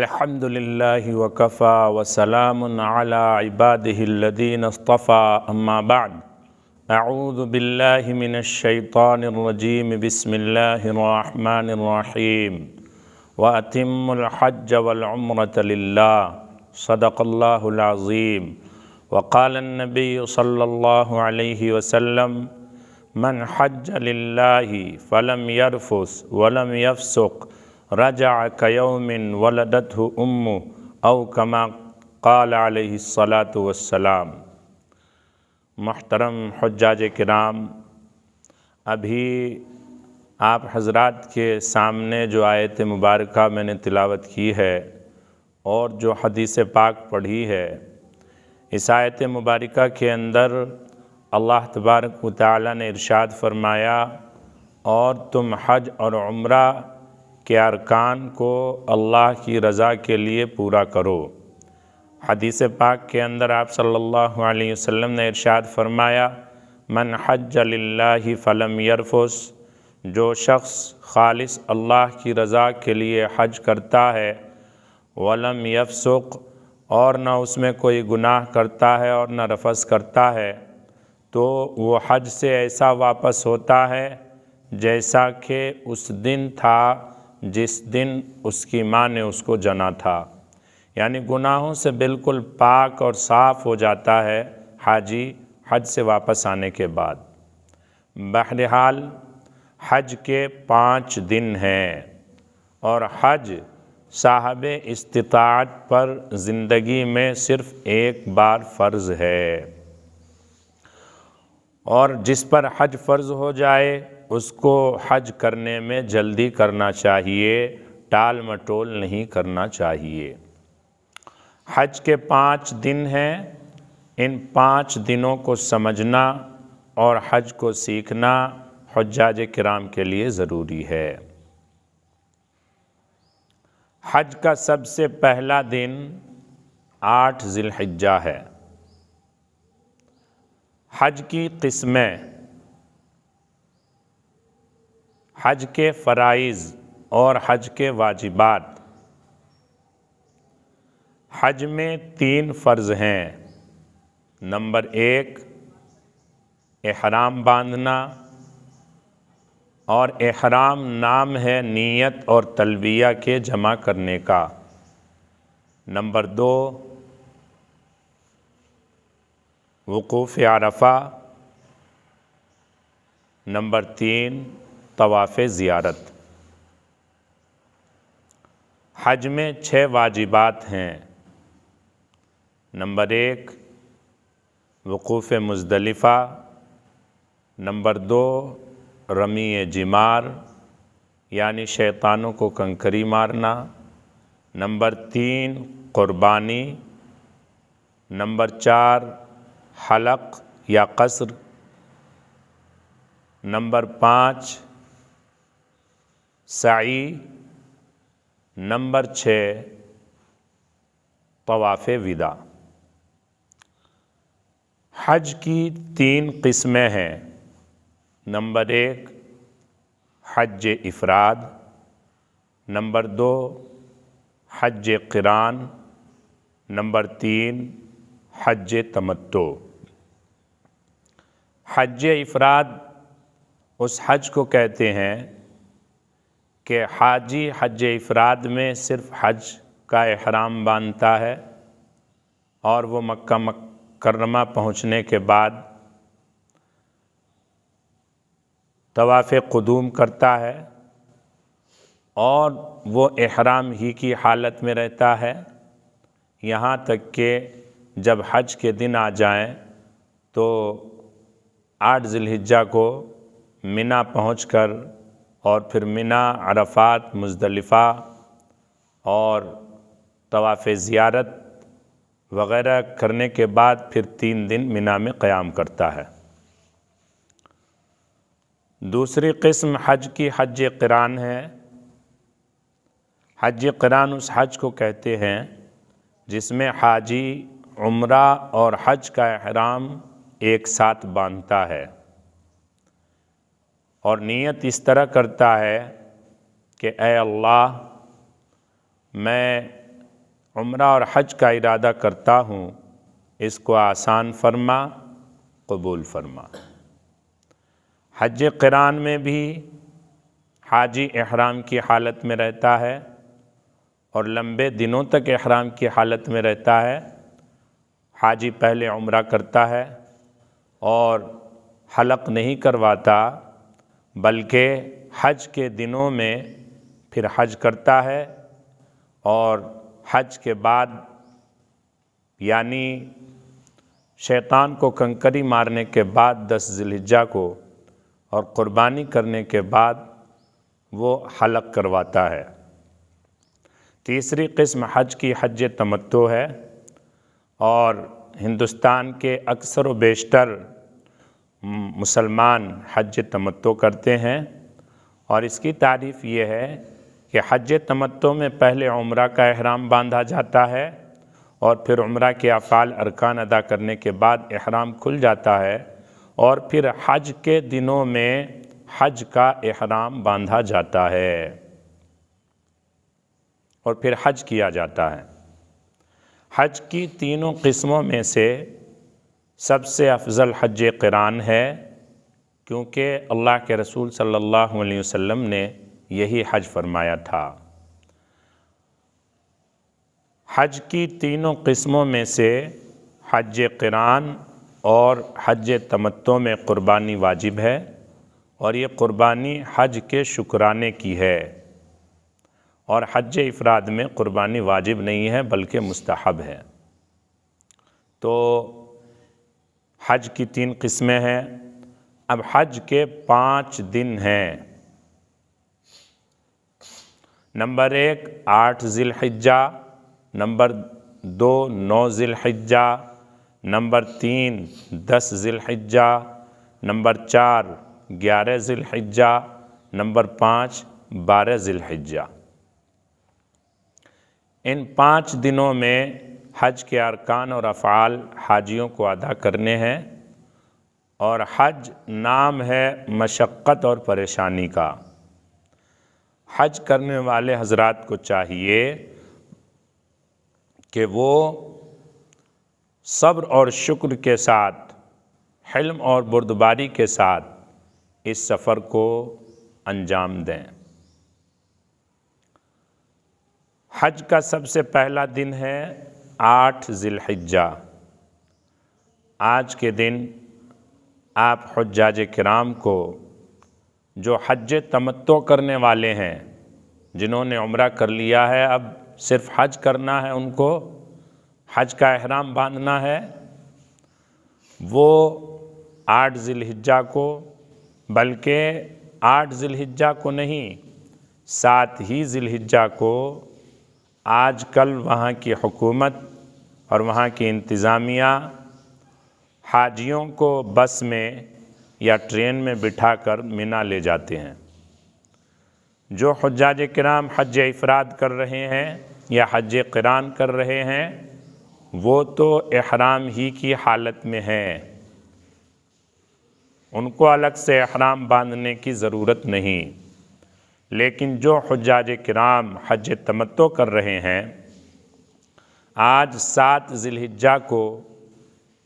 الحمد لله وكفى وسلام على عباده الذين اصطفى أما بعد أعوذ بالله من الشيطان الرجيم بسم الله الرحمن الرحيم وأتم الحج والعمرة لله صدق الله العظيم وقال النبي صلى الله عليه وسلم من حج لله فلم يرفث ولم يفسق رجع كيوم ولدته لدت او كما قال علیہ السلاۃ والسلام محترم حجاج کرام ابھی آپ حضرات کے سامنے جو آیت مبارکہ میں نے تلاوت کی ہے اور جو حدیث پاک پڑھی ہے اس آیت مبارکہ کے اندر اللہ تبارک و تعالیٰ نے ارشاد فرمایا اور تم حج اور عمرہ کہ ارکان کو اللہ کی رضا کے لیے پورا کرو حدیث پاک کے اندر آپ صلی اللہ علیہ وسلم نے ارشاد فرمایا من حج للہ فلم یرفس جو شخص خالص اللہ کی رضا کے لیے حج کرتا ہے ولم یفسق اور نہ اس میں کوئی گناہ کرتا ہے اور نہ رفض کرتا ہے تو وہ حج سے ایسا واپس ہوتا ہے جیسا کہ اس دن تھا جس دن اس کی ماں نے اس کو جنا تھا یعنی گناہوں سے بالکل پاک اور صاف ہو جاتا ہے حاجی حج سے واپس آنے کے بعد بہرحال حج کے پانچ دن ہیں اور حج صاحب استطاعت پر زندگی میں صرف ایک بار فرض ہے اور جس پر حج فرض ہو جائے اس کو حج کرنے میں جلدی کرنا چاہیے ٹال مٹول نہیں کرنا چاہیے حج کے پانچ دن ہیں ان پانچ دنوں کو سمجھنا اور حج کو سیکھنا حجاج کرام کے لیے ضروری ہے حج کا سب سے پہلا دن آٹھ ذی الحجہ ہے حج کی قسمیں حج کے فرائض اور حج کے واجبات حج میں تین فرض ہیں نمبر ایک احرام باندھنا اور احرام نام ہے نیت اور تلویہ کے جمع کرنے کا نمبر دو وقوف عرفہ نمبر تین طواف زیارت حج میں چھ واجبات ہیں نمبر ایک وقوف مزدلفہ نمبر دو رمی جمار یعنی شیطانوں کو کنکری مارنا نمبر تین قربانی نمبر چار حلق یا قصر نمبر پانچ سعی نمبر چھ طواف ودا حج کی تین قسمیں ہیں نمبر ایک حج افراد نمبر دو حج قران نمبر تین حج تمتو حج افراد اس حج کو کہتے ہیں کہ حاجی حج افراد میں صرف حج کا احرام باندھتا ہے اور وہ مکہ مکرمہ پہنچنے کے بعد طواف قدوم کرتا ہے اور وہ احرام ہی کی حالت میں رہتا ہے یہاں تک کہ جب حج کے دن آ جائیں تو آٹھ ذی الحجہ کو منا پہنچ کر اور پھر منا عرفات مزدلفہ اور طواف زیارت وغیرہ کرنے کے بعد پھر تین دن منا میں قیام کرتا ہے دوسری قسم حج کی حج قرآن ہے حج قرآن اس حج کو کہتے ہیں جس میں حاجی عمرہ اور حج کا احرام ایک ساتھ باندھتا ہے اور نیت اس طرح کرتا ہے کہ اے اللہ میں عمرہ اور حج کا ارادہ کرتا ہوں اس کو آسان فرما قبول فرما حج قرآن میں بھی حاجی احرام کی حالت میں رہتا ہے اور لمبے دنوں تک احرام کی حالت میں رہتا ہے حاجی پہلے عمرہ کرتا ہے اور حلق نہیں کرواتا بلکہ حج کے دنوں میں پھر حج کرتا ہے اور حج کے بعد یعنی شیطان کو کنکری مارنے کے بعد دس ذلحجہ کو اور قربانی کرنے کے بعد وہ حلق کرواتا ہے تیسری قسم حج کی حج تمتو ہے اور ہندوستان کے اکثر و بیشتر مسلمان حج تمتو کرتے ہیں اور اس کی تعریف یہ ہے کہ حج تمتو میں پہلے عمرہ کا احرام باندھا جاتا ہے اور پھر عمرہ کے افعال ارکان ادا کرنے کے بعد احرام کھل جاتا ہے اور پھر حج کے دنوں میں حج کا احرام باندھا جاتا ہے اور پھر حج کیا جاتا ہے حج کی تینوں قسموں میں سے سب سے افضل حج قرآن ہے کیونکہ اللہ کے رسول صلی اللہ علیہ وسلم نے یہی حج فرمایا تھا حج کی تینوں قسموں میں سے حج قران اور حج تمتوں میں قربانی واجب ہے اور یہ قربانی حج کے شکرانے کی ہے اور حج افراد میں قربانی واجب نہیں ہے بلکہ مستحب ہے تو حج کی تین قسمیں ہیں اب حج کے پانچ دن ہیں نمبر ایک آٹھ ذی الحجہ نمبر دو نو ذی الحجہ نمبر تین دس ذی الحجہ نمبر چار گیارہ ذی الحجہ نمبر پانچ بارہ ذی الحجہ ان پانچ دنوں میں حج کے ارکان اور افعال حاجیوں کو ادا کرنے ہیں اور حج نام ہے مشقت اور پریشانی کا حج کرنے والے حضرات کو چاہیے کہ وہ صبر اور شکر کے ساتھ حلم اور بردباری کے ساتھ اس سفر کو انجام دیں حج کا سب سے پہلا دن ہے آٹھ ذی الحجہ آج کے دن آپ حجاج کرام کو جو حج تمتو کرنے والے ہیں جنہوں نے عمرہ کر لیا ہے اب صرف حج کرنا ہے ان کو حج کا احرام باندھنا ہے وہ آٹھ ذی الحجہ کو بلکہ آٹھ ذی الحجہ کو نہیں سات ہی ذی الحجہ کو آج کل وہاں کی حکومت اور وہاں کی انتظامیہ حاجیوں کو بس میں یا ٹرین میں بٹھا کر منا لے جاتے ہیں جو حجاج کرام حج افراد کر رہے ہیں یا حج قران کر رہے ہیں وہ تو احرام ہی کی حالت میں ہیں ان کو الگ سے احرام باندھنے کی ضرورت نہیں لیکن جو حجاج کرام حج تمتو کر رہے ہیں آج سات ذلحجہ کو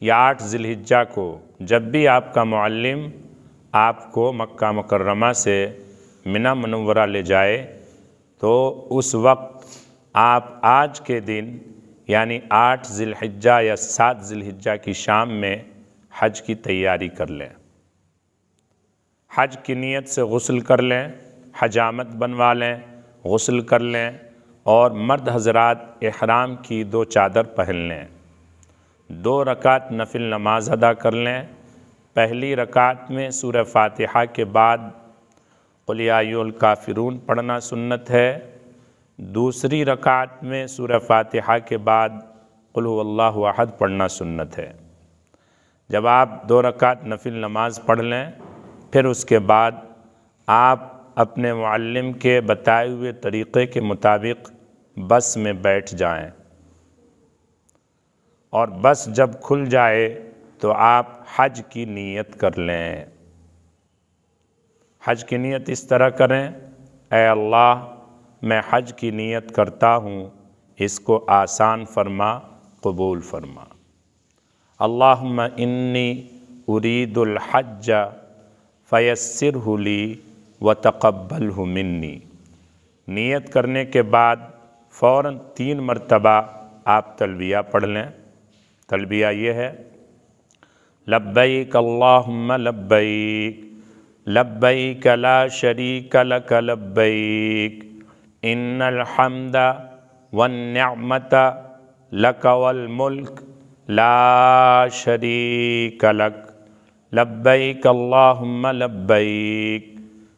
یا آٹھ ذلحجہ کو جب بھی آپ کا معلم آپ کو مکہ مکرمہ سے منا منورہ لے جائے تو اس وقت آپ آج کے دن یعنی آٹھ ذلحجہ یا سات ذلحجہ کی شام میں حج کی تیاری کر لیں حج کی نیت سے غسل کر لیں حجامت بنوا لیں غسل کر لیں اور مرد حضرات احرام کی دو چادر پہن لیں دو رکعت نفل نماز ادا کر لیں پہلی رکعت میں سور فاتحہ کے بعد آئیو الکافرون پڑھنا سنت ہے دوسری رکعت میں سور فاتحہ کے بعد قلو اللہ احد پڑھنا سنت ہے جب آپ دو رکعت نفل نماز پڑھ لیں پھر اس کے بعد آپ اپنے معلم کے بتائے ہوئے طریقے کے مطابق بس میں بیٹھ جائیں اور بس جب کھل جائے تو آپ حج کی نیت کر لیں حج کی نیت اس طرح کریں اے اللہ میں حج کی نیت کرتا ہوں اس کو آسان فرما قبول فرما اللہم انی ارید الحج فیسر لی و تقبل منی نیت کرنے کے بعد فوراً تین مرتبہ آپ تلبیہ پڑھ لیں تلبیہ یہ ہے لبیک لبیک لبیک اللہم لا شریک لک لبیک ان الحمد والنعمت لک والملک لا شریک لک لبیک اللہم لبیک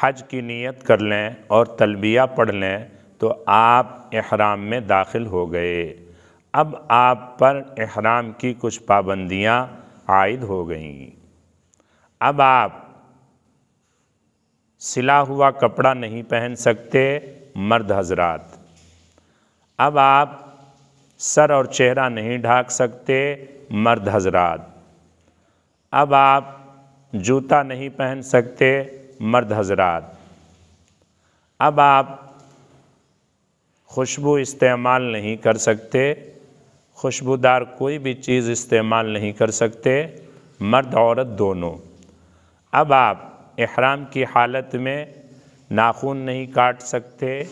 حج کی نیت کر لیں اور تلبیہ پڑھ لیں تو آپ احرام میں داخل ہو گئے اب آپ پر احرام کی کچھ پابندیاں عائد ہو گئیں اب آپ سلا ہوا کپڑا نہیں پہن سکتے مرد حضرات اب آپ سر اور چہرہ نہیں ڈھانک سکتے مرد حضرات اب آپ جوتا نہیں پہن سکتے مرد حضرات اب آپ خوشبو استعمال نہیں کر سکتے خوشبودار کوئی بھی چیز استعمال نہیں کر سکتے مرد عورت دونوں اب آپ احرام کی حالت میں ناخون نہیں کاٹ سکتے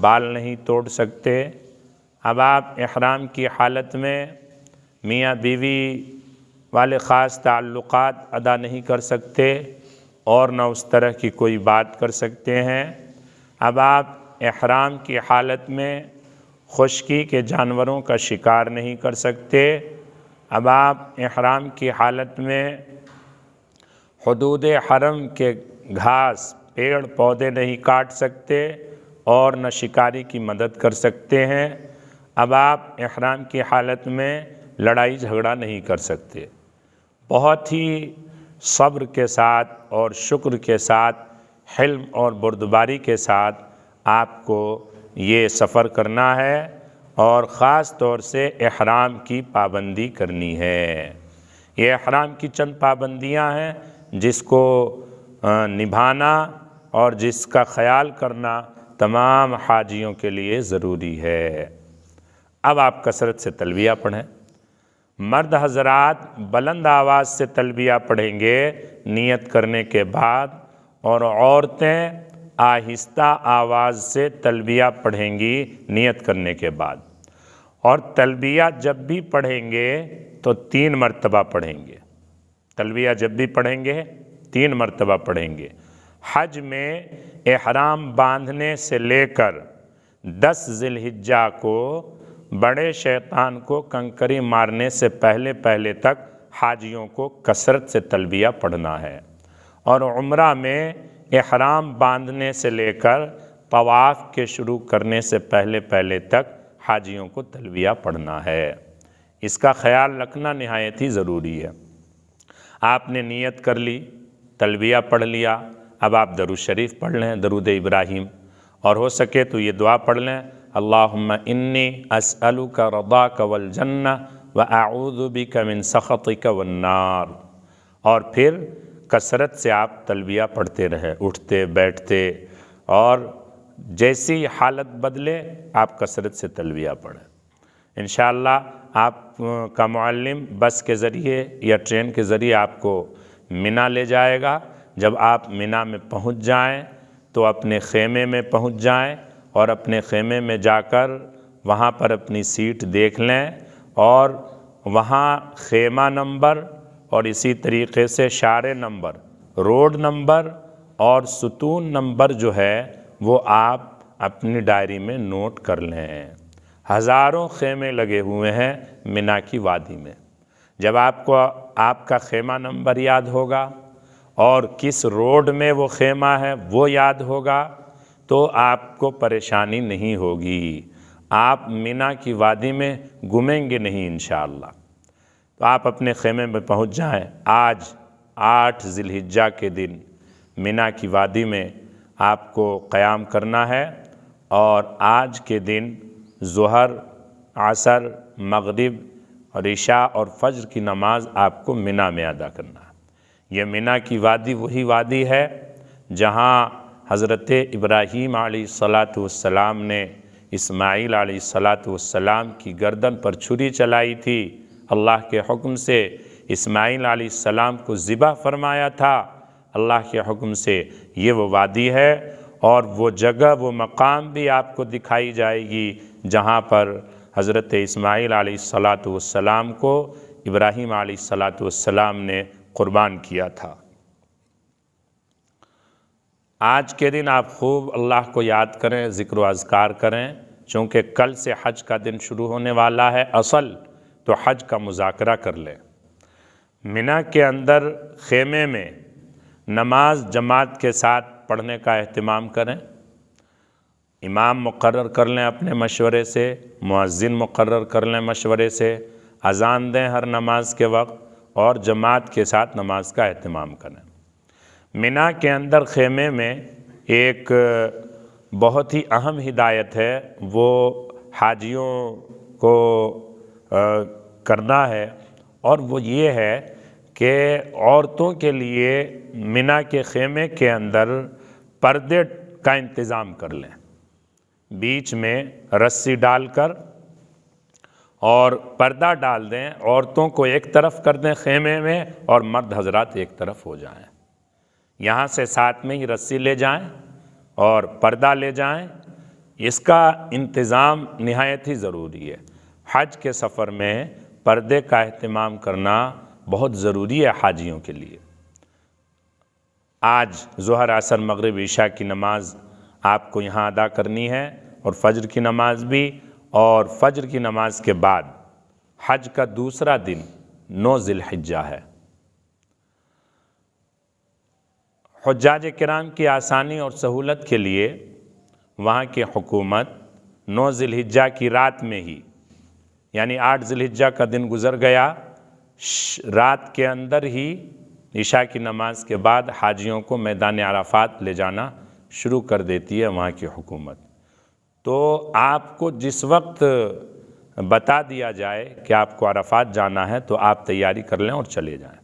بال نہیں توڑ سکتے اب آپ احرام کی حالت میں میاں بیوی والے خاص تعلقات ادا نہیں کر سکتے اور نہ اس طرح کی کوئی بات کر سکتے ہیں اب آپ احرام کی حالت میں خشکی کے جانوروں کا شکار نہیں کر سکتے اب آپ احرام کی حالت میں حدود حرم کے گھاس پیڑ پودے نہیں کاٹ سکتے اور نہ شکاری کی مدد کر سکتے ہیں اب آپ احرام کی حالت میں لڑائی جھگڑا نہیں کر سکتے بہت ہی صبر کے ساتھ اور شکر کے ساتھ حلم اور بردباری کے ساتھ آپ کو یہ سفر کرنا ہے اور خاص طور سے احرام کی پابندی کرنی ہے یہ احرام کی چند پابندیاں ہیں جس کو نبھانا اور جس کا خیال کرنا تمام حاجیوں کے لیے ضروری ہے اب آپ کثرت سے تلویہ پڑھیں مرد حضرات بلند آواز سے تلبیہ پڑھیں گے نیت کرنے کے بعد اور عورتیں آہستہ آواز سے تلبیہ پڑھیں گی نیت کرنے کے بعد اور تلبیہ جب بھی پڑھیں گے تو تین مرتبہ پڑھیں گے تلبیہ جب بھی پڑھیں گے تین مرتبہ پڑھیں گے حج میں احرام باندھنے سے لے کر دس ذی الحجہ کو بڑے شیطان کو کنکری مارنے سے پہلے پہلے تک حاجیوں کو کثرت سے تلبیہ پڑھنا ہے اور عمرہ میں احرام باندھنے سے لے کر طواف کے شروع کرنے سے پہلے پہلے تک حاجیوں کو تلبیہ پڑھنا ہے اس کا خیال رکھنا نہایت ہی ضروری ہے آپ نے نیت کر لی تلبیہ پڑھ لیا اب آپ درود شریف پڑھ لیں درود ابراہیم اور ہو سکے تو یہ دعا پڑھ لیں اللہم انی اسلوکردا رضاک والجنہ و من سخطک والنار اور پھر کثرت سے آپ تلویہ پڑھتے رہے اٹھتے بیٹھتے اور جیسی حالت بدلے آپ کثرت سے تلویہ پڑھیں انشاءاللہ آپ کا معلم بس کے ذریعے یا ٹرین کے ذریعے آپ کو منا لے جائے گا جب آپ منہ میں پہنچ جائیں تو اپنے خیمے میں پہنچ جائیں اور اپنے خیمے میں جا کر وہاں پر اپنی سیٹ دیکھ لیں اور وہاں خیمہ نمبر اور اسی طریقے سے شار نمبر روڈ نمبر اور ستون نمبر جو ہے وہ آپ اپنی ڈائری میں نوٹ کر لیں ہزاروں خیمے لگے ہوئے ہیں منا کی وادی میں جب آپ کو آپ کا خیمہ نمبر یاد ہوگا اور کس روڈ میں وہ خیمہ ہے وہ یاد ہوگا تو آپ کو پریشانی نہیں ہوگی آپ مینا کی وادی میں گمیں گے نہیں انشاءاللہ تو آپ اپنے خیمے میں پہنچ جائیں آج آٹھ ذی کے دن مینا کی وادی میں آپ کو قیام کرنا ہے اور آج کے دن ظہر عصر مغرب اور عشاء اور فجر کی نماز آپ کو مینا میں ادا کرنا ہے یہ مینا کی وادی وہی وادی ہے جہاں حضرت ابراہیم علیہ صلاۃ والسلام السلام نے اسماعیل علیہ صلاۃ السلام کی گردن پر چھری چلائی تھی اللہ کے حکم سے اسماعیل علیہ السلام کو ذبح فرمایا تھا اللہ کے حکم سے یہ وہ وادی ہے اور وہ جگہ وہ مقام بھی آپ کو دکھائی جائے گی جہاں پر حضرت اسماعیل علیہ السلام والسلام کو ابراہیم علیہ صلاۃ السلام نے قربان کیا تھا آج کے دن آپ خوب اللہ کو یاد کریں ذکر و اذکار کریں چونکہ کل سے حج کا دن شروع ہونے والا ہے اصل تو حج کا مذاکرہ کر لیں منا کے اندر خیمے میں نماز جماعت کے ساتھ پڑھنے کا اہتمام کریں امام مقرر کر لیں اپنے مشورے سے معزن مقرر کر لیں مشورے سے اذان دیں ہر نماز کے وقت اور جماعت کے ساتھ نماز کا اہتمام کریں منا کے اندر خیمے میں ایک بہت ہی اہم ہدایت ہے وہ حاجیوں کو کرنا ہے اور وہ یہ ہے کہ عورتوں کے لیے منا کے خیمے کے اندر پردے کا انتظام کر لیں بیچ میں رسی ڈال کر اور پردہ ڈال دیں عورتوں کو ایک طرف کر دیں خیمے میں اور مرد حضرات ایک طرف ہو جائیں یہاں سے ساتھ میں ہی رسی لے جائیں اور پردہ لے جائیں اس کا انتظام نہایت ہی ضروری ہے حج کے سفر میں پردے کا اہتمام کرنا بہت ضروری ہے حاجیوں کے لیے آج ظہر اثر مغرب عشاء کی نماز آپ کو یہاں ادا کرنی ہے اور فجر کی نماز بھی اور فجر کی نماز کے بعد حج کا دوسرا دن نو ذی الحجہ ہے حجاج کرام کی آسانی اور سہولت کے لیے وہاں کی حکومت نو ذی الحجہ کی رات میں ہی یعنی آٹھ ذیلحجہ کا دن گزر گیا رات کے اندر ہی عشاء کی نماز کے بعد حاجیوں کو میدان عرفات لے جانا شروع کر دیتی ہے وہاں کی حکومت تو آپ کو جس وقت بتا دیا جائے کہ آپ کو عرفات جانا ہے تو آپ تیاری کر لیں اور چلے جائیں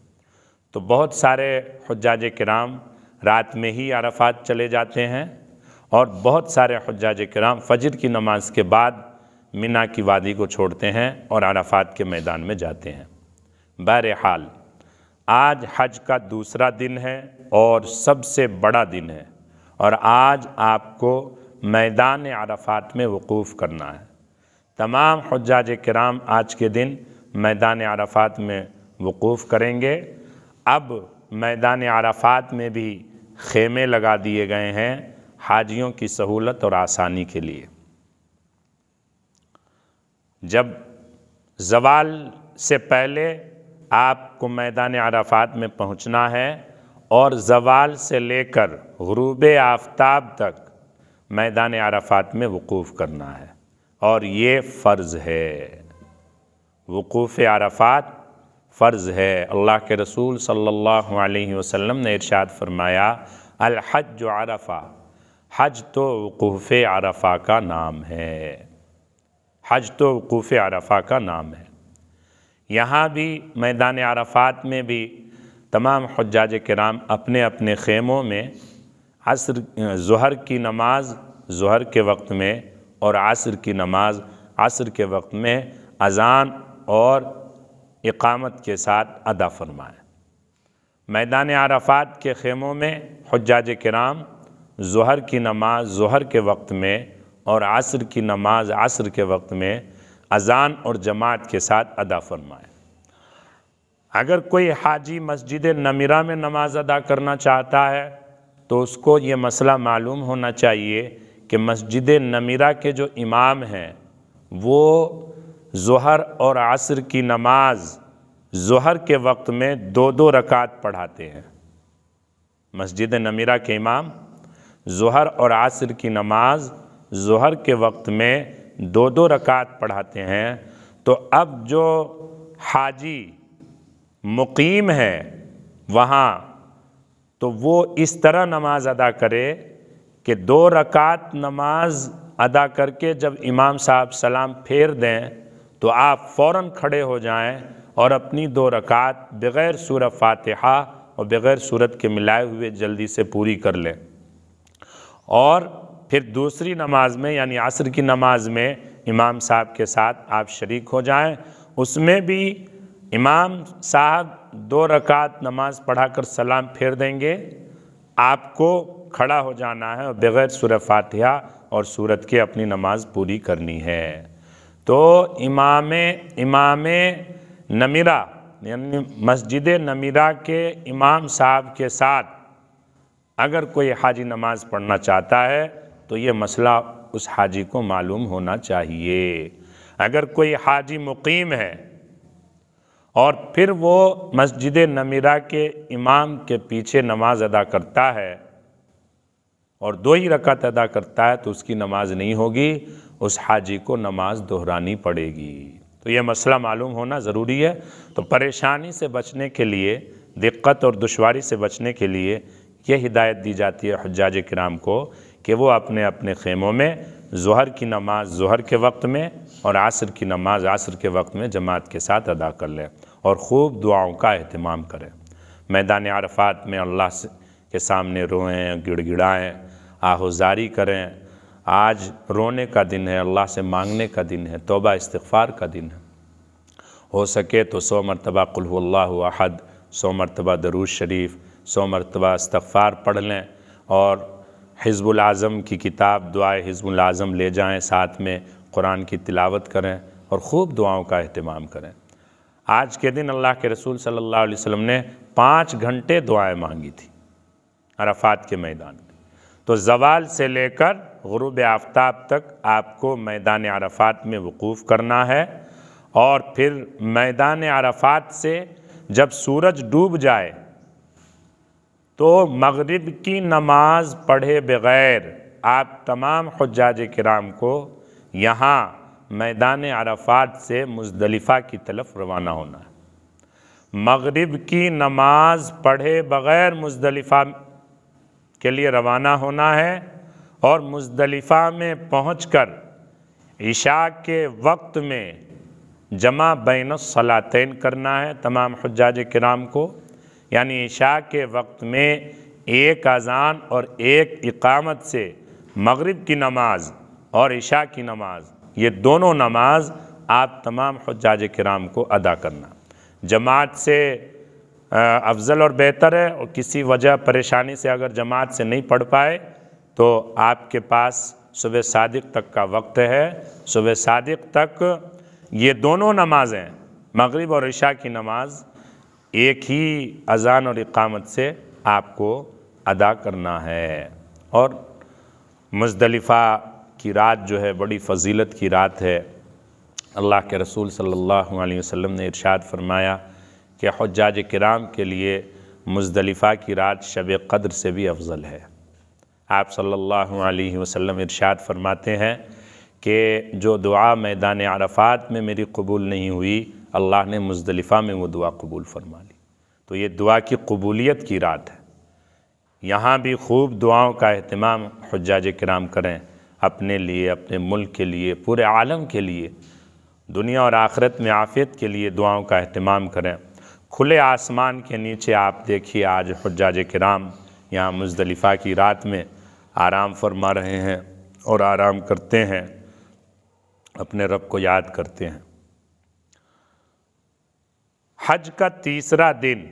تو بہت سارے حجاج کرام رات میں ہی عرفات چلے جاتے ہیں اور بہت سارے حجاج کرام فجر کی نماز کے بعد منہ کی وادی کو چھوڑتے ہیں اور عرفات کے میدان میں جاتے ہیں بہرحال آج حج کا دوسرا دن ہے اور سب سے بڑا دن ہے اور آج آپ کو میدان عرفات میں وقوف کرنا ہے تمام حجاج کرام آج کے دن میدان عرفات میں وقوف کریں گے اب میدان عرفات میں بھی خیمے لگا دیے گئے ہیں حاجیوں کی سہولت اور آسانی کے لیے جب زوال سے پہلے آپ کو میدان عرفات میں پہنچنا ہے اور زوال سے لے کر غروب آفتاب تک میدان عرفات میں وقوف کرنا ہے اور یہ فرض ہے وقوف عرفات فرض ہے اللہ کے رسول صلی اللہ علیہ وسلم نے ارشاد فرمایا الحج عرفہ حج تو وقوف عرفہ کا نام ہے حج تو وقوف عرفہ کا نام ہے یہاں بھی میدان عرفات میں بھی تمام حجاج کرام اپنے اپنے خیموں میں عصر ظہر کی نماز ظہر کے وقت میں اور عصر کی نماز عصر کے وقت میں اذان اور اقامت کے ساتھ ادا فرمائے میدان عرفات کے خیموں میں حجاج کرام ظہر کی نماز ظہر کے وقت میں اور عصر کی نماز عصر کے وقت میں اذان اور جماعت کے ساتھ ادا فرمائے اگر کوئی حاجی مسجد نمیرہ میں نماز ادا کرنا چاہتا ہے تو اس کو یہ مسئلہ معلوم ہونا چاہیے کہ مسجد نمیرہ کے جو امام ہیں وہ ظہر اور عصر کی نماز ظہر کے وقت میں دو دو رکعت پڑھاتے ہیں مسجد نمیرہ کے امام ظہر اور عصر کی نماز ظہر کے وقت میں دو دو رکعت پڑھاتے ہیں تو اب جو حاجی مقیم ہے وہاں تو وہ اس طرح نماز ادا کرے کہ دو رکعت نماز ادا کر کے جب امام صاحب سلام پھیر دیں تو آپ فوراً کھڑے ہو جائیں اور اپنی دو رکعت بغیر سورہ فاتحہ اور بغیر صورت کے ملائے ہوئے جلدی سے پوری کر لیں اور پھر دوسری نماز میں یعنی عصر کی نماز میں امام صاحب کے ساتھ آپ شریک ہو جائیں اس میں بھی امام صاحب دو رکعت نماز پڑھا کر سلام پھیر دیں گے آپ کو کھڑا ہو جانا ہے اور بغیر سورہ فاتحہ اور صورت کے اپنی نماز پوری کرنی ہے تو امام امام نمیرہ یعنی مسجد نمیرہ کے امام صاحب کے ساتھ اگر کوئی حاجی نماز پڑھنا چاہتا ہے تو یہ مسئلہ اس حاجی کو معلوم ہونا چاہیے اگر کوئی حاجی مقیم ہے اور پھر وہ مسجد نمیرہ کے امام کے پیچھے نماز ادا کرتا ہے اور دو ہی رکعت ادا کرتا ہے تو اس کی نماز نہیں ہوگی اس حاجی کو نماز دہرانی پڑے گی تو یہ مسئلہ معلوم ہونا ضروری ہے تو پریشانی سے بچنے کے لیے دقت اور دشواری سے بچنے کے لیے یہ ہدایت دی جاتی ہے حجاج کرام کو کہ وہ اپنے اپنے خیموں میں ظہر کی نماز ظہر کے وقت میں اور عصر کی نماز عصر کے وقت میں جماعت کے ساتھ ادا کر لیں اور خوب دعاؤں کا اہتمام کریں میدان عرفات میں اللہ کے سامنے روئیں گڑ گڑائیں آہوزاری کریں آج رونے کا دن ہے اللہ سے مانگنے کا دن ہے توبہ استغفار کا دن ہے ہو سکے تو سو مرتبہ ہو اللہ احد سو مرتبہ دروز شریف سو مرتبہ استغفار پڑھ لیں اور حزب العظم کی کتاب دعائے حزب العظم لے جائیں ساتھ میں قرآن کی تلاوت کریں اور خوب دعاؤں کا اہتمام کریں آج کے دن اللہ کے رسول صلی اللہ علیہ وسلم نے پانچ گھنٹے دعائیں مانگی تھی عرفات کے میدان میں تو زوال سے لے کر غروب آفتاب تک آپ کو میدان عرفات میں وقوف کرنا ہے اور پھر میدان عرفات سے جب سورج ڈوب جائے تو مغرب کی نماز پڑھے بغیر آپ تمام حجاج کرام کو یہاں میدان عرفات سے مزدلفہ کی طرف روانہ ہونا ہے مغرب کی نماز پڑھے بغیر مزدلفہ کے لیے روانہ ہونا ہے اور مزدلفہ میں پہنچ کر عشاء کے وقت میں جمع بین السلاتین کرنا ہے تمام حجاج کرام کو یعنی عشاء کے وقت میں ایک اذان اور ایک اقامت سے مغرب کی نماز اور عشاء کی نماز یہ دونوں نماز آپ تمام حجاج کرام کو ادا کرنا جماعت سے افضل اور بہتر ہے اور کسی وجہ پریشانی سے اگر جماعت سے نہیں پڑھ پائے تو آپ کے پاس صبح صادق تک کا وقت ہے صبح صادق تک یہ دونوں نمازیں مغرب اور عشاء کی نماز ایک ہی اذان اور اقامت سے آپ کو ادا کرنا ہے اور مزدلفہ کی رات جو ہے بڑی فضیلت کی رات ہے اللہ کے رسول صلی اللہ علیہ وسلم نے ارشاد فرمایا کہ حجاج کرام کے لیے مزدلفہ کی رات شب قدر سے بھی افضل ہے آپ صلی اللہ علیہ وسلم ارشاد فرماتے ہیں کہ جو دعا میدان عرفات میں میری قبول نہیں ہوئی اللہ نے مزدلفہ میں وہ دعا قبول فرما لی تو یہ دعا کی قبولیت کی رات ہے یہاں بھی خوب دعاؤں کا اہتمام حجاج کرام کریں اپنے لیے اپنے ملک کے لیے پورے عالم کے لیے دنیا اور آخرت میں عافیت کے لیے دعاؤں کا اہتمام کریں کھلے آسمان کے نیچے آپ دیکھیے آج حجاج کرام یہاں مزدلفہ کی رات میں آرام فرما رہے ہیں اور آرام کرتے ہیں اپنے رب کو یاد کرتے ہیں حج کا تیسرا دن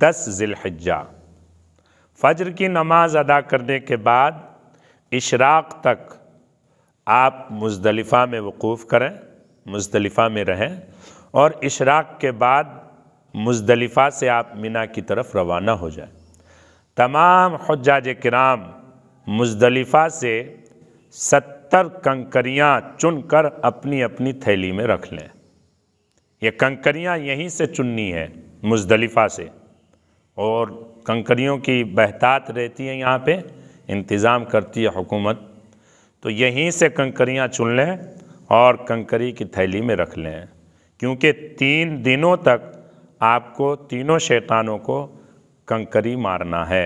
دس ذی الحجہ فجر کی نماز ادا کرنے کے بعد اشراق تک آپ مزدلفہ میں وقوف کریں مزدلفہ میں رہیں اور اشراق کے بعد مزدلفہ سے آپ منہ کی طرف روانہ ہو جائیں تمام حجاج کرام مزدلفہ سے ستر کنکریاں چن کر اپنی اپنی تھیلی میں رکھ لیں یہ کنکریاں یہیں سے چننی ہے مزدلفہ سے اور کنکریوں کی بہتات رہتی ہے یہاں پہ انتظام کرتی ہے حکومت تو یہیں سے کنکریاں چن لیں اور کنکری کی تھیلی میں رکھ لیں کیونکہ تین دنوں تک آپ کو تینوں شیطانوں کو کنکری مارنا ہے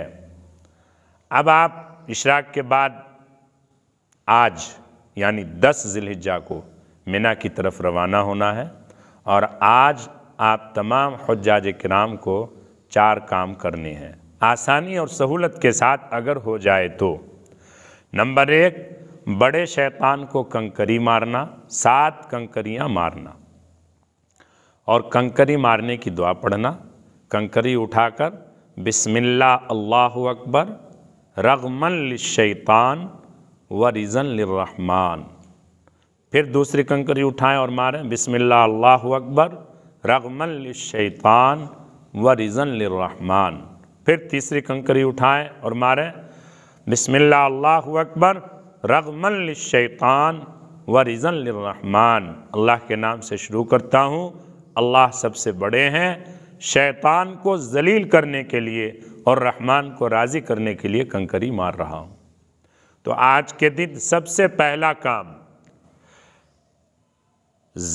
اب آپ اشراق کے بعد آج یعنی دس ذلحجہ کو منہ کی طرف روانہ ہونا ہے اور آج آپ تمام حجاج کرام کو چار کام کرنے ہیں آسانی اور سہولت کے ساتھ اگر ہو جائے تو نمبر ایک بڑے شیطان کو کنکری مارنا سات کنکریاں مارنا اور کنکری مارنے کی دعا پڑھنا کنکری اٹھا کر بسم اللہ اللہ اکبر رغمن للشیطان و رزن للرحمن پھر دوسری کنکری اٹھائیں اور ماریں بسم اللہ اللہ اکبر رغمن للشیطان و رزن للرحمن پھر تیسری کنکری اٹھائیں اور ماریں بسم اللہ اللہ اکبر رغمن للشیطان و رزن للرحمن اللہ کے نام سے شروع کرتا ہوں اللہ سب سے بڑے ہیں شیطان کو ذلیل کرنے کے لیے اور رحمان کو راضی کرنے کے لیے کنکری مار رہا ہوں تو آج کے دن سب سے پہلا کام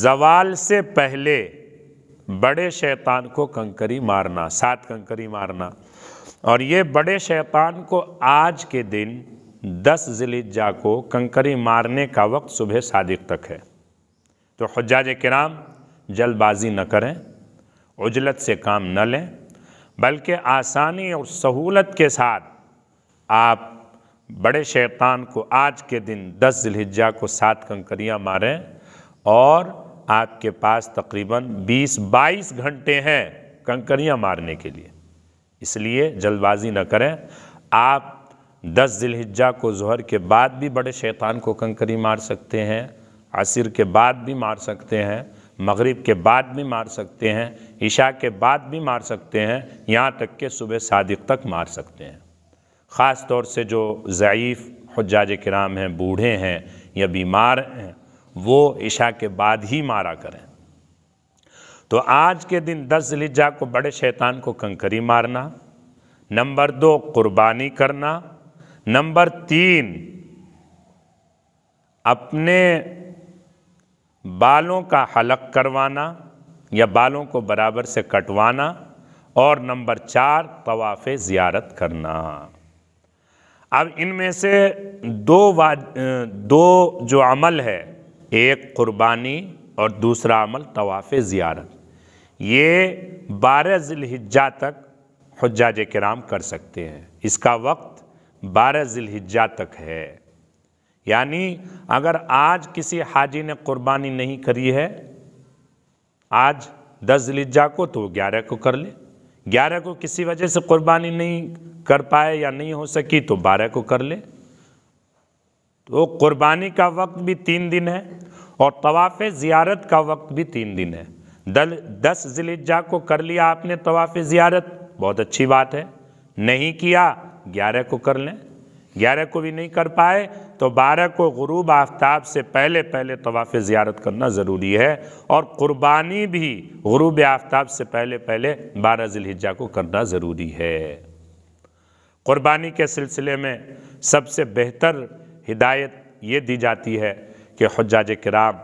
زوال سے پہلے بڑے شیطان کو کنکری مارنا سات کنکری مارنا اور یہ بڑے شیطان کو آج کے دن دس ذلیدہ کو کنکری مارنے کا وقت صبح صادق تک ہے تو حجاج کرام جلد بازی نہ کریں عجلت سے کام نہ لیں بلکہ آسانی اور سہولت کے ساتھ آپ بڑے شیطان کو آج کے دن دس ذیلحجیہ کو سات کنکریاں ماریں اور آپ کے پاس تقریباً بیس بائیس گھنٹے ہیں کنکریاں مارنے کے لیے اس لیے جلد بازی نہ کریں آپ دس ذیلحجہ کو ظہر کے بعد بھی بڑے شیطان کو کنکری مار سکتے ہیں عصر کے بعد بھی مار سکتے ہیں مغرب کے بعد بھی مار سکتے ہیں عشاء کے بعد بھی مار سکتے ہیں یہاں تک کہ صبح صادق تک مار سکتے ہیں خاص طور سے جو ضعیف حجاج کرام ہیں بوڑھے ہیں یا بیمار ہیں وہ عشاء کے بعد ہی مارا کریں تو آج کے دن دس لجا کو بڑے شیطان کو کنکری مارنا نمبر دو قربانی کرنا نمبر تین اپنے بالوں کا حلق کروانا یا بالوں کو برابر سے کٹوانا اور نمبر چار طواف زیارت کرنا اب ان میں سے دو دو عمل ہے ایک قربانی اور دوسرا عمل طواف زیارت یہ بارہ ذی الحجہ تک حجاج کرام کر سکتے ہیں اس کا وقت بارہ ذی الحجہ تک ہے یعنی اگر آج کسی حاجی نے قربانی نہیں کری ہے آج دس لجا کو تو گیارہ کو کر لے گیارہ کو کسی وجہ سے قربانی نہیں کر پائے یا نہیں ہو سکی تو بارہ کو کر لے تو قربانی کا وقت بھی تین دن ہے اور تواف زیارت کا وقت بھی تین دن ہے دل دس ذیل کو کر لیا آپ نے طواف زیارت بہت اچھی بات ہے نہیں کیا گیارہ کو کر لیں گیارہ کو بھی نہیں کر پائے تو بارہ کو غروب آفتاب سے پہلے پہلے طواف زیارت کرنا ضروری ہے اور قربانی بھی غروب آفتاب سے پہلے پہلے بارہ ذی الحجا کو کرنا ضروری ہے قربانی کے سلسلے میں سب سے بہتر ہدایت یہ دی جاتی ہے کہ حجاج کرام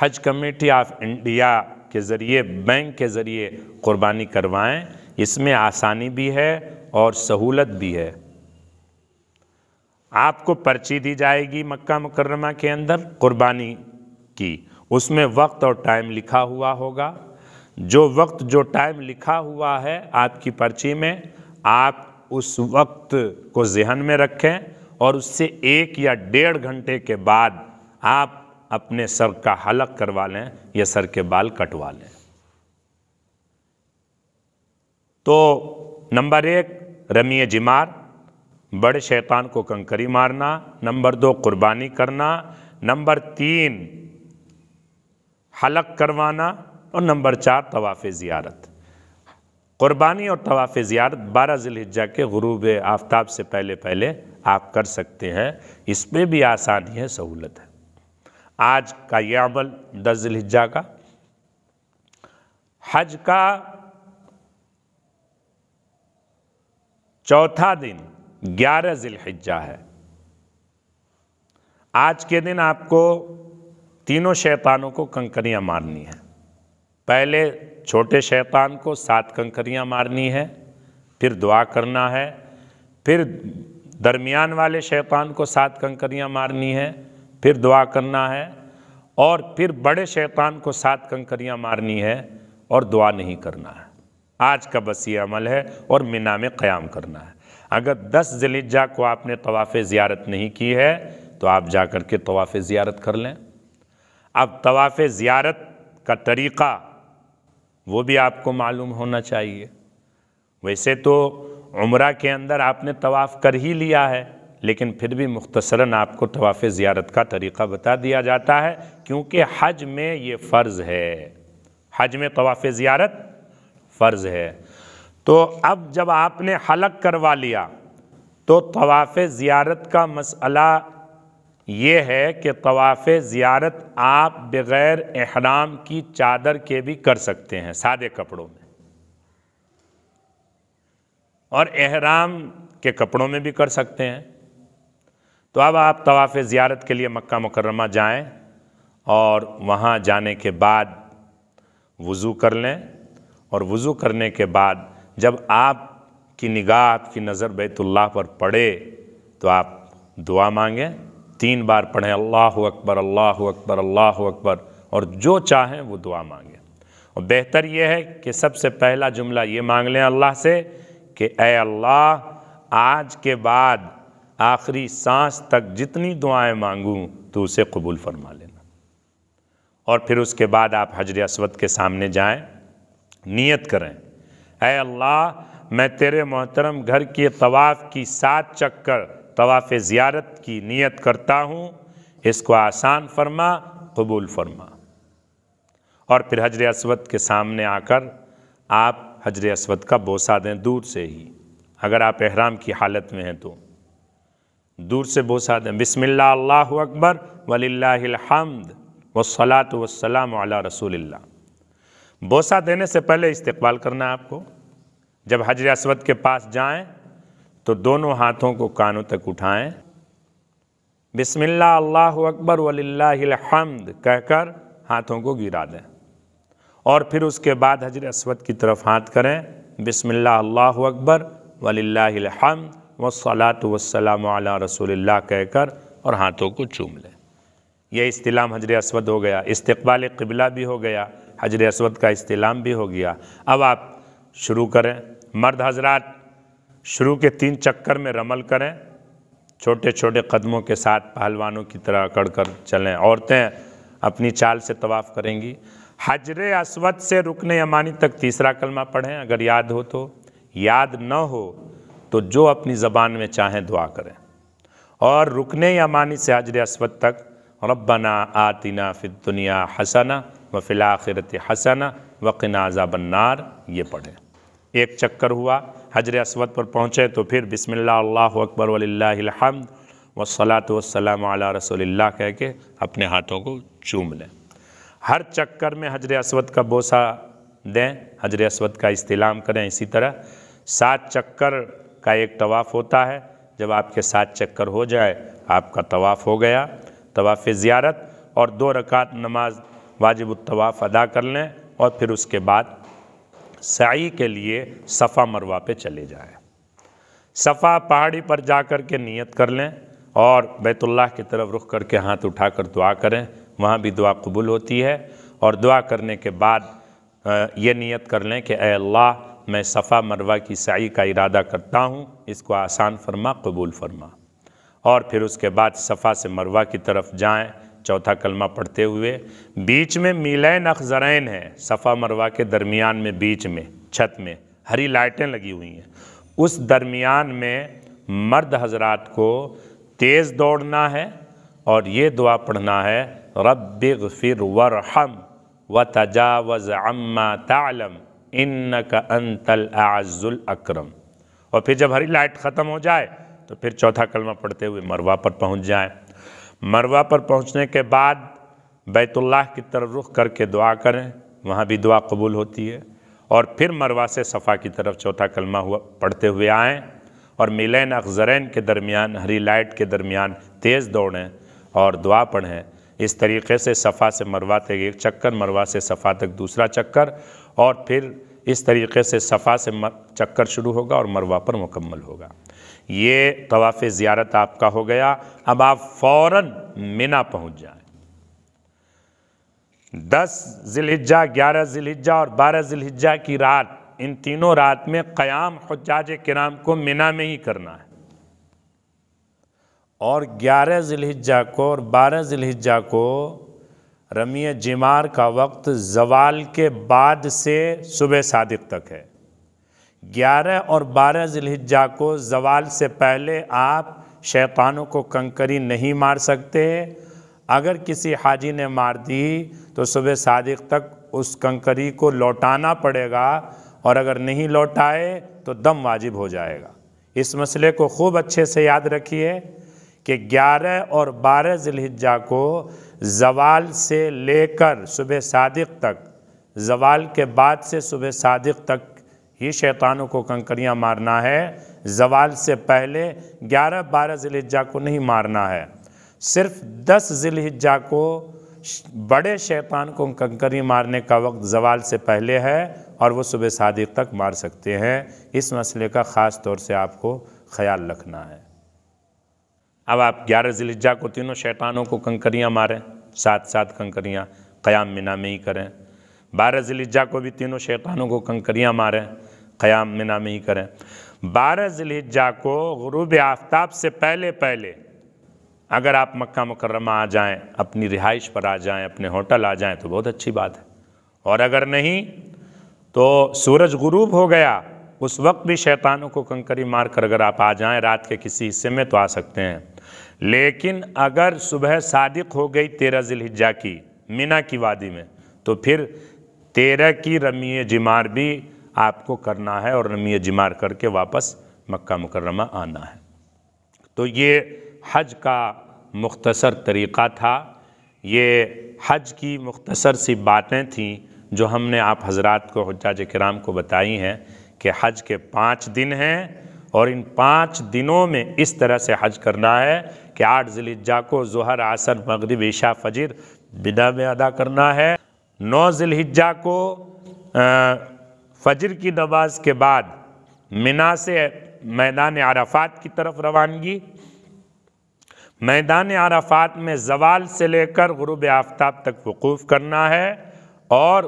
حج کمیٹی آف انڈیا کے ذریعے بینک کے ذریعے قربانی کروائیں اس میں آسانی بھی ہے اور سہولت بھی ہے آپ کو پرچی دی جائے گی مکہ مکرمہ کے اندر قربانی کی اس میں وقت اور ٹائم لکھا ہوا ہوگا جو وقت جو ٹائم لکھا ہوا ہے آپ کی پرچی میں آپ اس وقت کو ذہن میں رکھیں اور اس سے ایک یا ڈیڑھ گھنٹے کے بعد آپ اپنے سر کا حلق کروا لیں یا سر کے بال کٹوا لیں تو نمبر ایک رمی جمار بڑے شیطان کو کنکری مارنا نمبر دو قربانی کرنا نمبر تین حلق کروانا اور نمبر چار تواف زیارت قربانی اور تواف زیارت بارہ ذی الحجا کے غروب آفتاب سے پہلے پہلے آپ کر سکتے ہیں اس میں بھی آسانی ہے سہولت ہے آج کا یہ عمل دس ذی الحجا کا حج کا چوتھا دن گیارہ ذی الحجہ ہے آج کے دن آپ کو تینوں شیطانوں کو کنکریاں مارنی ہیں پہلے چھوٹے شیطان کو سات کنکریاں مارنی ہیں پھر دعا کرنا ہے پھر درمیان والے شیطان کو سات کنکریاں مارنی ہیں پھر دعا کرنا ہے اور پھر بڑے شیطان کو سات کنکریاں مارنی ہے اور دعا نہیں کرنا ہے آج کا بس یہ عمل ہے اور منا میں قیام کرنا ہے اگر دس زلجہ کو آپ نے طواف زیارت نہیں کی ہے تو آپ جا کر کے تواف زیارت کر لیں اب طواف زیارت کا طریقہ وہ بھی آپ کو معلوم ہونا چاہیے ویسے تو عمرہ کے اندر آپ نے طواف کر ہی لیا ہے لیکن پھر بھی مختصراً آپ کو طواف زیارت کا طریقہ بتا دیا جاتا ہے کیونکہ حج میں یہ فرض ہے حج میں طواف زیارت فرض ہے تو اب جب آپ نے حلق کروا لیا تو طواف زیارت کا مسئلہ یہ ہے کہ طواف زیارت آپ بغیر احرام کی چادر کے بھی کر سکتے ہیں سادے کپڑوں میں اور احرام کے کپڑوں میں بھی کر سکتے ہیں تو اب آپ طواف زیارت کے لیے مکہ مکرمہ جائیں اور وہاں جانے کے بعد وضو کر لیں اور وضو کرنے کے بعد جب آپ کی نگاہ آپ کی نظر بیت اللہ پر پڑے تو آپ دعا مانگیں تین بار پڑھیں اللہ اکبر اللہ اکبر اللہ اکبر اور جو چاہیں وہ دعا مانگیں اور بہتر یہ ہے کہ سب سے پہلا جملہ یہ مانگ لیں اللہ سے کہ اے اللہ آج کے بعد آخری سانس تک جتنی دعائیں مانگوں تو اسے قبول فرما لینا اور پھر اس کے بعد آپ حجر اسود کے سامنے جائیں نیت کریں اے اللہ میں تیرے محترم گھر کے طواف کی سات چکر طواف زیارت کی نیت کرتا ہوں اس کو آسان فرما قبول فرما اور پھر حجر اسود کے سامنے آ کر آپ حجر اسود کا بوسہ دیں دور سے ہی اگر آپ احرام کی حالت میں ہیں تو دور سے بوسہ دیں بسم اللہ اللہ اکبر ولی اللہ والصلاة والسلام علی وسلام رسول اللہ بوسہ دینے سے پہلے استقبال کرنا آپ کو جب حجر اسود کے پاس جائیں تو دونوں ہاتھوں کو کانوں تک اٹھائیں بسم اللہ اللہ اکبر وللہ الحمد کہہ کر ہاتھوں کو گرا دیں اور پھر اس کے بعد حجر اسود کی طرف ہاتھ کریں بسم اللہ اللہ اکبر وللہ الحمد والصلاة والسلام علی رسول اللہ کہہ کر اور ہاتھوں کو چوم لیں یہ استلام حجر اسود ہو گیا استقبال قبلہ بھی ہو گیا حجر اسود کا استلام بھی ہو گیا اب آپ شروع کریں مرد حضرات شروع کے تین چکر میں رمل کریں چھوٹے چھوٹے قدموں کے ساتھ پہلوانوں کی طرح اکڑ کر چلیں عورتیں اپنی چال سے طواف کریں گی حجر اسود سے رکن امانی تک تیسرا کلمہ پڑھیں اگر یاد ہو تو یاد نہ ہو تو جو اپنی زبان میں چاہیں دعا کریں اور رکن امانی سے حجر اسود تک ربنا آتنا فی الدنیا حسنا و حسنا وقنا عذاب النار یہ پڑھیں ایک چکر ہوا حجر اسود پر پہنچے تو پھر بسم اللہ اللہ اکبر وللہ الحمد والصلاة والسلام علی رسول اللہ کہہ کے اپنے ہاتھوں کو چوم لیں ہر چکر میں حجر اسود کا بوسہ دیں حجر اسود کا استعلام کریں اسی طرح سات چکر کا ایک طواف ہوتا ہے جب آپ کے سات چکر ہو جائے آپ کا طواف ہو گیا تواف زیارت اور دو رکعت نماز واجب الطواف ادا کر لیں اور پھر اس کے بعد سعی کے لیے صفا مروہ پہ چلے جائیں صفا پہاڑی پر جا کر کے نیت کر لیں اور بیت اللہ کی طرف رخ کر کے ہاتھ اٹھا کر دعا کریں وہاں بھی دعا قبول ہوتی ہے اور دعا کرنے کے بعد یہ نیت کر لیں کہ اے اللہ میں صفا مروہ کی سعی کا ارادہ کرتا ہوں اس کو آسان فرما قبول فرما اور پھر اس کے بعد صفا سے مروہ کی طرف جائیں چوتھا کلمہ پڑھتے ہوئے بیچ میں میلین اخزرین ہے صفا مروہ کے درمیان میں بیچ میں چھت میں ہری لائٹیں لگی ہوئی ہیں اس درمیان میں مرد حضرات کو تیز دوڑنا ہے اور یہ دعا پڑھنا ہے رب اغفر ورحم وتجاوز عما تعلم انکا انت الاعز الاکرم اور پھر جب ہری لائٹ ختم ہو جائے تو پھر چوتھا کلمہ پڑھتے ہوئے مروہ پر پہنچ جائیں مروہ پر پہنچنے کے بعد بیت اللہ کی طرف رخ کر کے دعا کریں وہاں بھی دعا قبول ہوتی ہے اور پھر مروہ سے صفا کی طرف چوتھا کلمہ ہوا پڑھتے ہوئے آئیں اور میلین اخزرین کے درمیان ہری لائٹ کے درمیان تیز دوڑیں اور دعا پڑھیں اس طریقے سے صفا سے مروہ تک ایک چکر مروہ سے صفا تک دوسرا چکر اور پھر اس طریقے سے صفا سے چکر شروع ہوگا اور مروہ پر مکمل ہوگا یہ طواف زیارت آپ کا ہو گیا اب آپ فوراً منا پہنچ جائیں دس ذلحجہ گیارہ ذلحجہ اور بارہ ذلحجہ کی رات ان تینوں رات میں قیام حجاج کرام کو منا میں ہی کرنا ہے اور گیارہ ذلحجہ کو اور بارہ ذلحجہ کو رمی جمار کا وقت زوال کے بعد سے صبح صادق تک ہے گیارہ اور بارہ ذی الحجہ کو زوال سے پہلے آپ شیطانوں کو کنکری نہیں مار سکتے اگر کسی حاجی نے مار دی تو صبح صادق تک اس کنکری کو لوٹانا پڑے گا اور اگر نہیں لوٹائے تو دم واجب ہو جائے گا اس مسئلے کو خوب اچھے سے یاد رکھیے کہ گیارہ اور بارہ ذی کو زوال سے لے کر صبح صادق تک زوال کے بعد سے صبح صادق تک ہی شیطانوں کو کنکریاں مارنا ہے زوال سے پہلے گیارہ بارہ ذلہجہ کو نہیں مارنا ہے صرف دس ذی کو بڑے شیطان کو کنکری مارنے کا وقت زوال سے پہلے ہے اور وہ صبح صادق تک مار سکتے ہیں اس مسئلے کا خاص طور سے آپ کو خیال رکھنا ہے اب آپ گیارہ ذیلیجا کو تینوں شیطانوں کو کنکریاں ماریں ساتھ ساتھ کنکریاں قیام منا ہی کریں بارہ ذیلیجا کو بھی تینوں شیطانوں کو کنکریاں ماریں قیام منا ہی کریں بارہ ذیلیجا کو غروب آفتاب سے پہلے پہلے اگر آپ مکہ مکرمہ آ جائیں اپنی رہائش پر آ جائیں اپنے ہوٹل آ جائیں تو بہت اچھی بات ہے اور اگر نہیں تو سورج غروب ہو گیا اس وقت بھی شیطانوں کو کنکری مار کر اگر آپ آ جائیں رات کے کسی حصے میں تو آ سکتے ہیں لیکن اگر صبح صادق ہو گئی تیرہ ذیل حجا کی مینا کی وادی میں تو پھر تیرہ کی رمی جمار بھی آپ کو کرنا ہے اور رمی جمار کر کے واپس مکہ مکرمہ آنا ہے تو یہ حج کا مختصر طریقہ تھا یہ حج کی مختصر سی باتیں تھیں جو ہم نے آپ حضرات کو حجاج کرام کو بتائی ہیں کہ حج کے پانچ دن ہیں اور ان پانچ دنوں میں اس طرح سے حج کرنا ہے کہ آٹھ ذیل کو ظہر عصر مغرب عشاء فجر بنا میں ادا کرنا ہے نو ذی کو فجر کی نماز کے بعد منا سے میدان عرفات کی طرف روانگی میدان عرفات میں زوال سے لے کر غروب آفتاب تک وقوف کرنا ہے اور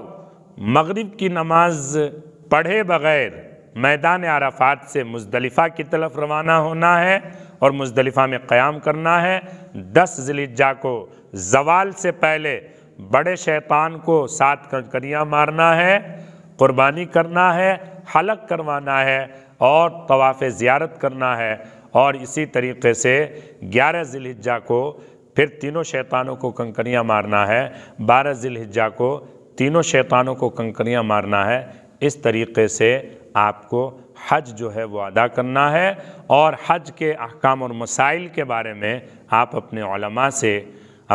مغرب کی نماز پڑھے بغیر میدان عرفات سے مزدلفہ کی طرف روانہ ہونا ہے اور مزدلفہ میں قیام کرنا ہے دس زلجہ کو زوال سے پہلے بڑے شیطان کو سات کنکریاں مارنا ہے قربانی کرنا ہے حلق کروانا ہے اور طواف زیارت کرنا ہے اور اسی طریقے سے گیارہ زلجہ کو پھر تینوں شیطانوں کو کنکریاں مارنا ہے بارہ زلجہ کو تینوں شیطانوں کو کنکریاں مارنا ہے اس طریقے سے آپ کو حج جو ہے وہ ادا کرنا ہے اور حج کے احکام اور مسائل کے بارے میں آپ اپنے علماء سے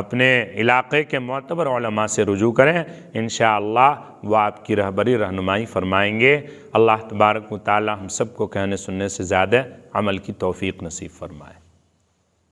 اپنے علاقے کے معتبر علماء سے رجوع کریں انشاءاللہ وہ آپ کی رہبری رہنمائی فرمائیں گے اللہ تبارک و تعالی ہم سب کو کہنے سننے سے زیادہ عمل کی توفیق نصیب فرمائے